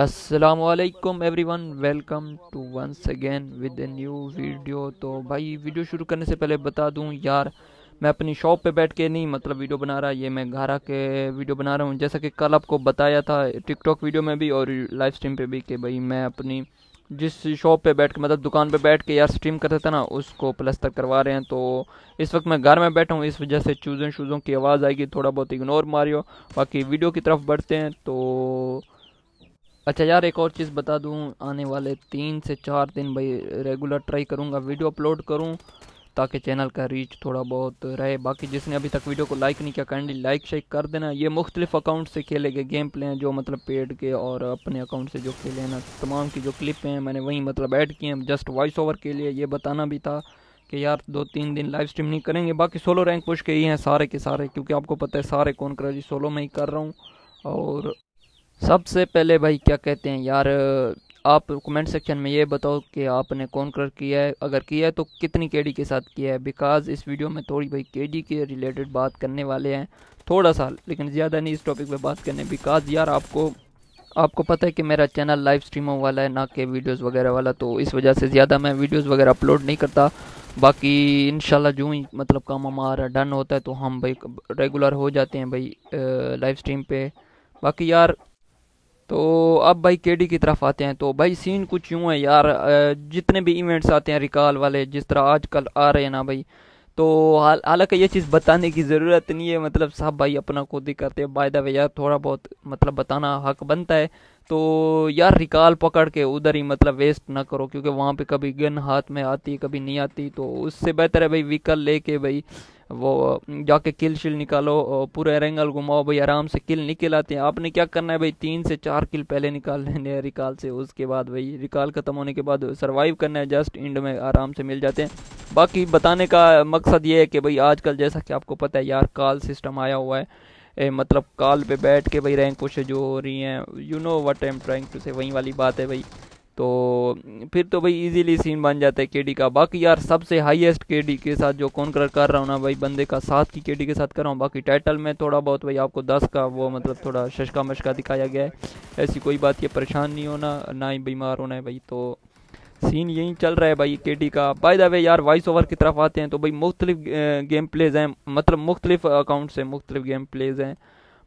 असलकम everyone welcome to once again with a new video तो भाई video शुरू करने से पहले बता दूं यार मैं अपनी शॉप पे बैठ के नहीं मतलब वीडियो बना रहा ये मैं घर आके वीडियो बना रहा हूँ जैसा कि कल आपको बताया था टिकटॉक वीडियो में भी और लाइव स्ट्रीम पे भी कि भाई मैं अपनी जिस शॉप पे बैठ के मतलब दुकान पे बैठ के यार स्ट्रीम करता था ना उसको प्लस्तर करवा रहे हैं तो इस वक्त मैं घर में बैठा हूँ इस वजह से चूज़ों शूज़ों की आवाज़ आएगी थोड़ा बहुत इग्नोर मारियो बाकी वीडियो की तरफ बढ़ते हैं तो अच्छा यार एक और चीज़ बता दूँ आने वाले तीन से चार दिन भाई रेगुलर ट्राई करूँगा वीडियो अपलोड करूँ ताकि चैनल का रीच थोड़ा बहुत रहे बाकी जिसने अभी तक वीडियो को लाइक नहीं किया काइंडली लाइक शेक कर देना ये मुख्तलिफ अकाउंट से खेले गए गेम प्ले हैं जो मतलब पेड के और अपने अकाउंट से जो खेले हैं ना तमाम की जो क्लिप हैं मैंने वहीं मतलब ऐड किए हैं जस्ट वॉइस ओवर के लिए ये बताना भी था कि यार दो तीन दिन लाइव स्ट्रीम नहीं करेंगे बाकी सोलो रैंक पुश के ही हैं सारे के सारे क्योंकि आपको पता है सारे कौन कर जी सोलो में ही कर रहा हूँ और सबसे पहले भाई क्या कहते हैं यार आप कमेंट सेक्शन में ये बताओ कि आपने कौन कर किया है अगर किया है तो कितनी केडी के साथ किया है बिकॉज इस वीडियो में थोड़ी भाई केडी के रिलेटेड बात करने वाले हैं थोड़ा सा लेकिन ज़्यादा नहीं इस टॉपिक पे बात करने बिकॉज यार आपको आपको पता है कि मेरा चैनल लाइव स्ट्रीमों वाला है ना कि वीडियोज़ वगैरह वाला तो इस वजह से ज़्यादा मैं वीडियोज़ वगैरह अपलोड नहीं करता बाकी इन जो ही मतलब काम हमारा डन होता है तो हम भाई रेगुलर हो जाते हैं भाई लाइव स्ट्रीम पर बाकी यार तो अब भाई केडी की तरफ आते हैं तो भाई सीन कुछ यूँ है यार जितने भी इवेंट्स आते हैं रिकॉल वाले जिस तरह आजकल आ रहे हैं ना भाई तो हालांकि ये चीज़ बताने की ज़रूरत नहीं है मतलब साहब भाई अपना खुद ही करते हैं बाय द वे यार थोड़ा बहुत मतलब बताना हक बनता है तो यार रिकाल पकड़ के उधर ही मतलब वेस्ट ना करो क्योंकि वहाँ पे कभी गन हाथ में आती कभी नहीं आती तो उससे बेहतर है भाई व्हीकल लेके भाई वो जाके किल शिल निकालो पूरे रेंगल घुमाओ भाई आराम से किल निकल आते हैं आपने क्या करना है भाई तीन से चार किल पहले निकाल लेने रिकाल से उसके बाद भाई रिकाल ख़त्म होने के बाद सर्वाइव करना है जस्ट इंड में आराम से मिल जाते हैं बाकी बताने का मकसद ये है कि भाई आजकल जैसा कि आपको पता है यार काल सिस्टम आया हुआ है ए, मतलब कॉल पे बैठ के भाई रैंक पुश जो हो रही हैं you know what I am trying to say वहीं वाली बात है भाई तो फिर तो भाई इजीली सीन बन जाता है केडी का बाकी यार सबसे हाईएस्ट केडी के साथ जो कौन कर कर रहा हूँ ना भाई बंदे का साथ की केडी के साथ कर रहा हूँ बाकी टाइटल में थोड़ा बहुत भाई आपको दस का वो मतलब थोड़ा शशका मशका दिखाया गया है ऐसी कोई बात ये परेशान नहीं होना ना ही बीमार होना है भाई तो सीन यही चल रहा है भाई के डी का बाय द वे यार वॉइस ओवर की तरफ आते हैं तो भाई मुख्तलिफ गेम प्लेज हैं मतलब मुख्तलिफ अकाउंट्स हैं मुख्तलिफ गेम प्लेज हैं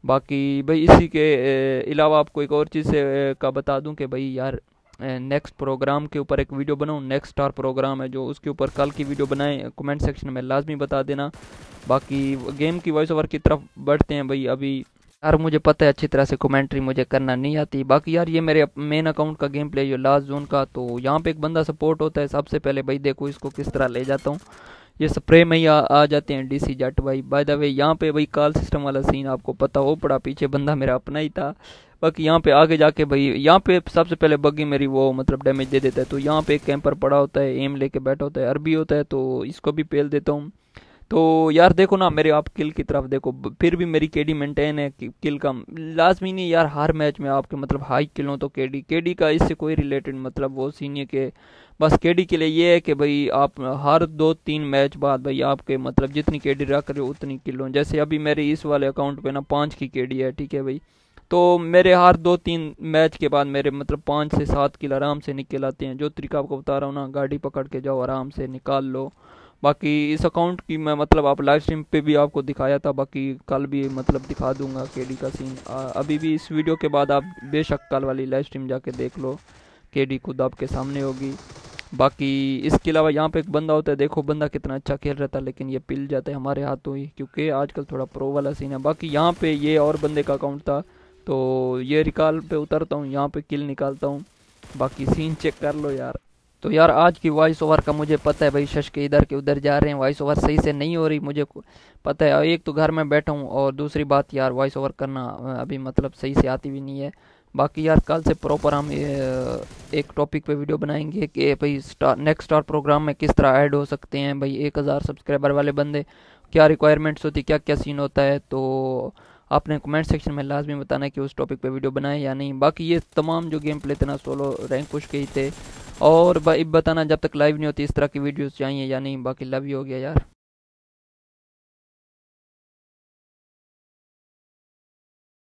बाकी भाई इसी के अलावा आपको एक और चीज़ से का बता दूं कि भाई यार नेक्स्ट प्रोग्राम के ऊपर एक वीडियो बनाऊँ नेक्स्ट स्टार प्रोग्राम है जो उसके ऊपर कल की वीडियो बनाएं कमेंट सेक्शन में लाजमी बता देना बाकी गेम की वॉइस ओवर की तरफ बढ़ते हैं भाई अभी यार मुझे पता है अच्छी तरह से कमेंट्री मुझे करना नहीं आती बाकी यार ये मेरे मेन अकाउंट का गेम प्ले लास्ट जोन का तो यहाँ पे एक बंदा सपोर्ट होता है सबसे पहले भाई देखो इसको किस तरह ले जाता हूँ ये स्प्रे में ही आ, आ जाते हैं डीसी जट भाई बाय द वे यहाँ पे भाई कॉल सिस्टम वाला सीन आपको पता हो पड़ा पीछे बंदा मेरा अपना ही था बाकी यहाँ पे आगे जाके भाई यहाँ पे सबसे पहले बग्गी मेरी वो मतलब डैमेज दे देता है तो यहाँ पे एक कैंपर पड़ा होता है एम लेके बैठा होता है अरबी होता है तो इसको भी पेल देता हूँ तो यार देखो ना मेरे आप किल की तरफ देखो फिर भी मेरी केडी मेंटेन है कि किल का लाजमी नहीं यार हर मैच में आपके मतलब हाई किल हो तो केडी केडी का इससे कोई रिलेटेड मतलब वो सीन है कि बस केडी के लिए ये है कि भाई आप हर दो तीन मैच बाद भाई आपके मतलब जितनी केडी रख रहे हो उतनी किल हो जैसे अभी मेरे इस वाले अकाउंट पर ना पाँच की के है ठीक है भाई तो मेरे हर दो तीन मैच के बाद मेरे मतलब पाँच से सात किल आराम से निकल आते हैं जो तरीका आपको बता रहा हूँ ना गाड़ी पकड़ के जाओ आराम से निकाल लो बाकी इस अकाउंट की मैं मतलब आप लाइव स्ट्रीम पे भी आपको दिखाया था बाकी कल भी मतलब दिखा दूंगा केडी का सीन अभी भी इस वीडियो के बाद आप बेशक कल वाली लाइव स्ट्रीम जाके देख लो केडी खुद आपके सामने होगी बाकी इसके अलावा यहाँ पे एक बंदा होता है देखो बंदा कितना अच्छा खेल रहा था लेकिन ये पिल जाता है हमारे हाथों ही क्योंकि आजकल थोड़ा प्रो वाला सीन है बाकी यहाँ पे ये और बंदे का अकाउंट था तो ये रिकॉल पे उतरता हूँ यहाँ पे किल निकालता हूँ बाकी सीन चेक कर लो यार तो यार आज की वॉइस ओवर का मुझे पता है भाई शश के इधर के उधर जा रहे हैं वॉइस ओवर सही से नहीं हो रही मुझे पता है एक तो घर में बैठा हूँ और दूसरी बात यार वॉइस ओवर करना अभी मतलब सही से आती भी नहीं है बाकी यार कल से प्रॉपर हम एक टॉपिक पे वीडियो बनाएंगे कि भाई स्टार नेक्स्ट स्टार प्रोग्राम में किस तरह ऐड हो सकते हैं भाई एक हज़ार सब्सक्राइबर वाले बंदे क्या रिक्वायरमेंट्स होती क्या क्या सीन होता है तो आपने कमेंट सेक्शन में लाजमी बताना कि उस टॉपिक पे वीडियो बनाए या नहीं बाकी ये तमाम जो गेम प्ले थे ना सोलो रैंक पुश के ही थे और भाई बताना जब तक लाइव नहीं होती इस तरह की वीडियोस चाहिए या नहीं बाकी लव ही हो गया यार